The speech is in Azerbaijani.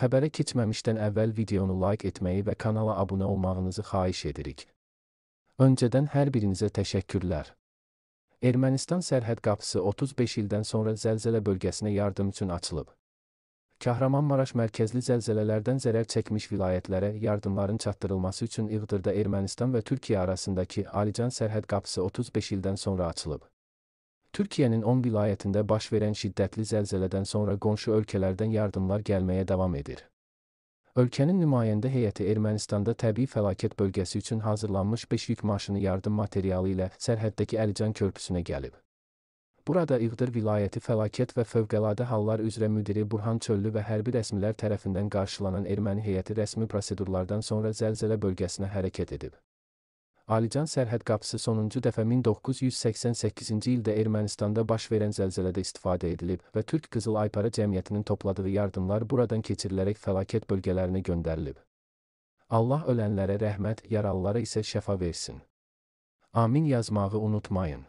Xəbərə keçməmişdən əvvəl videonu like etməyi və kanala abunə olmağınızı xahiş edirik. Öncədən hər birinizə təşəkkürlər. Ermənistan sərhəd qapısı 35 ildən sonra zəlzələ bölgəsinə yardım üçün açılıb. Kahramanmaraş mərkəzli zəlzələlərdən zərər çəkmiş vilayətlərə yardımların çatdırılması üçün İğdırda Ermənistan və Türkiyə arasındakı Alican sərhəd qapısı 35 ildən sonra açılıb. Türkiyənin 10 vilayətində baş verən şiddətli zəlzələdən sonra qonşu ölkələrdən yardımlar gəlməyə davam edir. Ölkənin nümayəndə heyəti Ermənistanda təbii fəlakət bölgəsi üçün hazırlanmış 5 yük maşını yardım materialı ilə sərhəddəki Əlican körpüsünə gəlib. Burada İğdır vilayəti fəlakət və fövqəladə hallar üzrə müdiri Burhan Çöllü və hərbi rəsmilər tərəfindən qarşılanan erməni heyəti rəsmi prosedurlardan sonra zəlzələ bölgəsinə hərəkət edib. Alican sərhəd qapısı sonuncu dəfə 1988-ci ildə Ermənistanda baş verən zəlzələdə istifadə edilib və Türk Qızıl Aypara Cəmiyyətinin topladığı yardımlar buradan keçirilərək fəlakət bölgələrinə göndərilib. Allah ölənlərə rəhmət, yaralılara isə şəfa versin. Amin yazmağı unutmayın.